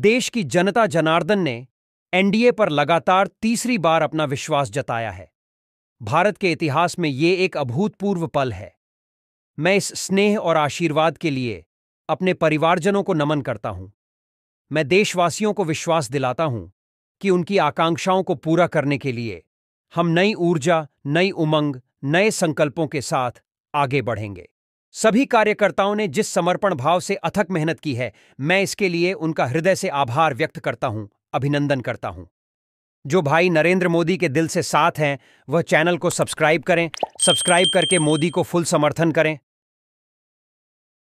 देश की जनता जनार्दन ने एनडीए पर लगातार तीसरी बार अपना विश्वास जताया है भारत के इतिहास में ये एक अभूतपूर्व पल है मैं इस स्नेह और आशीर्वाद के लिए अपने परिवारजनों को नमन करता हूं मैं देशवासियों को विश्वास दिलाता हूं कि उनकी आकांक्षाओं को पूरा करने के लिए हम नई ऊर्जा नई उमंग नए संकल्पों के साथ आगे बढ़ेंगे सभी कार्यकर्ताओं ने जिस समर्पण भाव से अथक मेहनत की है मैं इसके लिए उनका हृदय से आभार व्यक्त करता हूं अभिनंदन करता हूं जो भाई नरेंद्र मोदी के दिल से साथ हैं वह चैनल को सब्सक्राइब करें सब्सक्राइब करके मोदी को फुल समर्थन करें